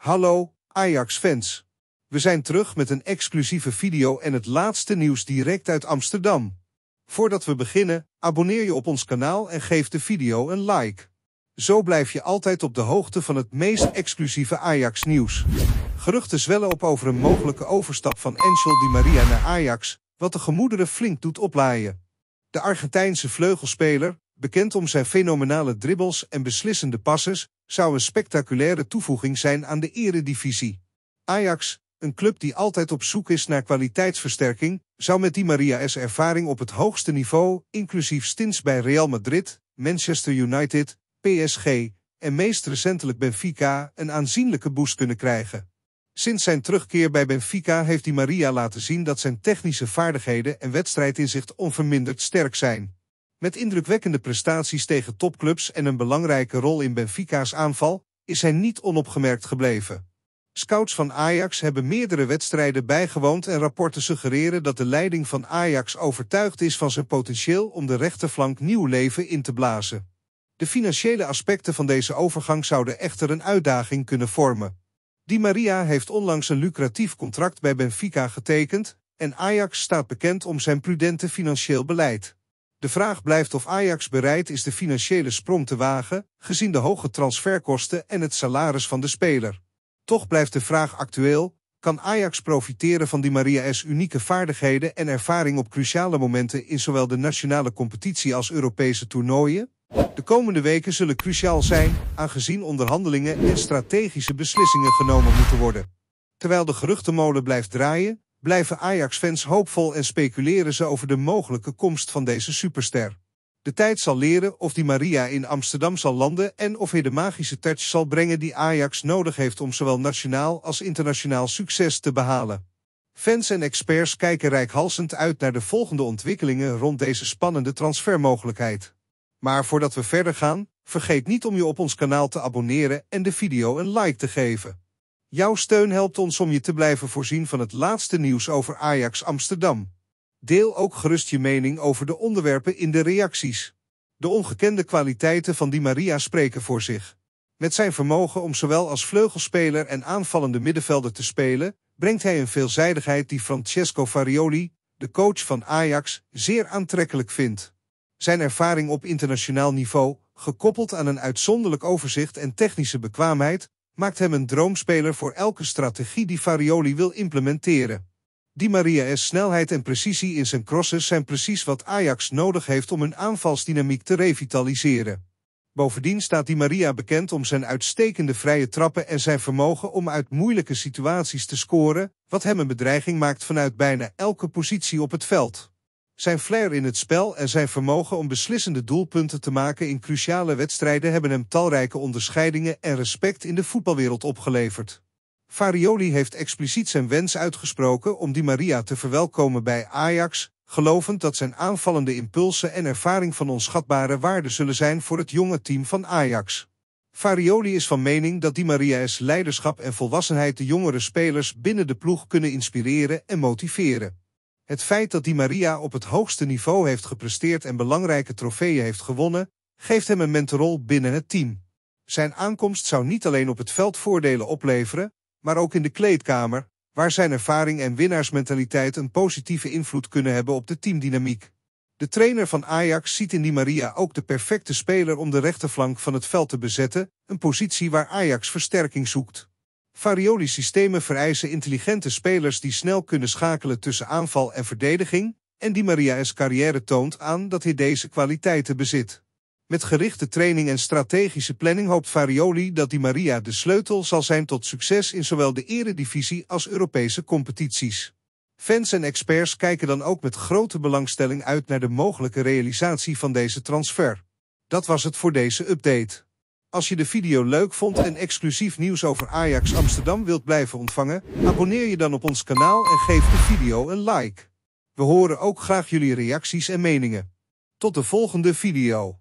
Hallo, Ajax-fans. We zijn terug met een exclusieve video en het laatste nieuws direct uit Amsterdam. Voordat we beginnen, abonneer je op ons kanaal en geef de video een like. Zo blijf je altijd op de hoogte van het meest exclusieve Ajax-nieuws. Geruchten zwellen op over een mogelijke overstap van Angel Di Maria naar Ajax, wat de gemoederen flink doet oplaaien. De Argentijnse vleugelspeler, bekend om zijn fenomenale dribbles en beslissende passes, zou een spectaculaire toevoeging zijn aan de eredivisie. Ajax, een club die altijd op zoek is naar kwaliteitsversterking, zou met Di Maria's ervaring op het hoogste niveau, inclusief stints bij Real Madrid, Manchester United, PSG en meest recentelijk Benfica, een aanzienlijke boost kunnen krijgen. Sinds zijn terugkeer bij Benfica heeft Di Maria laten zien dat zijn technische vaardigheden en wedstrijdinzicht onverminderd sterk zijn. Met indrukwekkende prestaties tegen topclubs en een belangrijke rol in Benfica's aanval, is hij niet onopgemerkt gebleven. Scouts van Ajax hebben meerdere wedstrijden bijgewoond en rapporten suggereren dat de leiding van Ajax overtuigd is van zijn potentieel om de rechterflank nieuw leven in te blazen. De financiële aspecten van deze overgang zouden echter een uitdaging kunnen vormen. Di Maria heeft onlangs een lucratief contract bij Benfica getekend en Ajax staat bekend om zijn prudente financieel beleid. De vraag blijft of Ajax bereid is de financiële sprong te wagen, gezien de hoge transferkosten en het salaris van de speler. Toch blijft de vraag actueel, kan Ajax profiteren van Maria Maria's unieke vaardigheden en ervaring op cruciale momenten in zowel de nationale competitie als Europese toernooien? De komende weken zullen cruciaal zijn, aangezien onderhandelingen en strategische beslissingen genomen moeten worden. Terwijl de geruchtenmolen blijft draaien, blijven Ajax-fans hoopvol en speculeren ze over de mogelijke komst van deze superster. De tijd zal leren of die Maria in Amsterdam zal landen en of hij de magische touch zal brengen die Ajax nodig heeft om zowel nationaal als internationaal succes te behalen. Fans en experts kijken rijkhalsend uit naar de volgende ontwikkelingen rond deze spannende transfermogelijkheid. Maar voordat we verder gaan, vergeet niet om je op ons kanaal te abonneren en de video een like te geven. Jouw steun helpt ons om je te blijven voorzien van het laatste nieuws over Ajax Amsterdam. Deel ook gerust je mening over de onderwerpen in de reacties. De ongekende kwaliteiten van Di Maria spreken voor zich. Met zijn vermogen om zowel als vleugelspeler en aanvallende middenvelder te spelen, brengt hij een veelzijdigheid die Francesco Farioli, de coach van Ajax, zeer aantrekkelijk vindt. Zijn ervaring op internationaal niveau, gekoppeld aan een uitzonderlijk overzicht en technische bekwaamheid, maakt hem een droomspeler voor elke strategie die Farioli wil implementeren. Die Maria's snelheid en precisie in zijn crosses zijn precies wat Ajax nodig heeft om hun aanvalsdynamiek te revitaliseren. Bovendien staat Di Maria bekend om zijn uitstekende vrije trappen en zijn vermogen om uit moeilijke situaties te scoren, wat hem een bedreiging maakt vanuit bijna elke positie op het veld. Zijn flair in het spel en zijn vermogen om beslissende doelpunten te maken in cruciale wedstrijden hebben hem talrijke onderscheidingen en respect in de voetbalwereld opgeleverd. Farioli heeft expliciet zijn wens uitgesproken om Di Maria te verwelkomen bij Ajax, gelovend dat zijn aanvallende impulsen en ervaring van onschatbare waarde zullen zijn voor het jonge team van Ajax. Farioli is van mening dat Di Maria's leiderschap en volwassenheid de jongere spelers binnen de ploeg kunnen inspireren en motiveren. Het feit dat Di Maria op het hoogste niveau heeft gepresteerd en belangrijke trofeeën heeft gewonnen, geeft hem een mentorrol binnen het team. Zijn aankomst zou niet alleen op het veld voordelen opleveren, maar ook in de kleedkamer, waar zijn ervaring en winnaarsmentaliteit een positieve invloed kunnen hebben op de teamdynamiek. De trainer van Ajax ziet in Di Maria ook de perfecte speler om de rechterflank van het veld te bezetten, een positie waar Ajax versterking zoekt. Farioli systemen vereisen intelligente spelers die snel kunnen schakelen tussen aanval en verdediging, en die Maria's carrière toont aan dat hij deze kwaliteiten bezit. Met gerichte training en strategische planning hoopt Varioli dat Di Maria de sleutel zal zijn tot succes in zowel de eredivisie als Europese competities. Fans en experts kijken dan ook met grote belangstelling uit naar de mogelijke realisatie van deze transfer. Dat was het voor deze update. Als je de video leuk vond en exclusief nieuws over Ajax Amsterdam wilt blijven ontvangen, abonneer je dan op ons kanaal en geef de video een like. We horen ook graag jullie reacties en meningen. Tot de volgende video.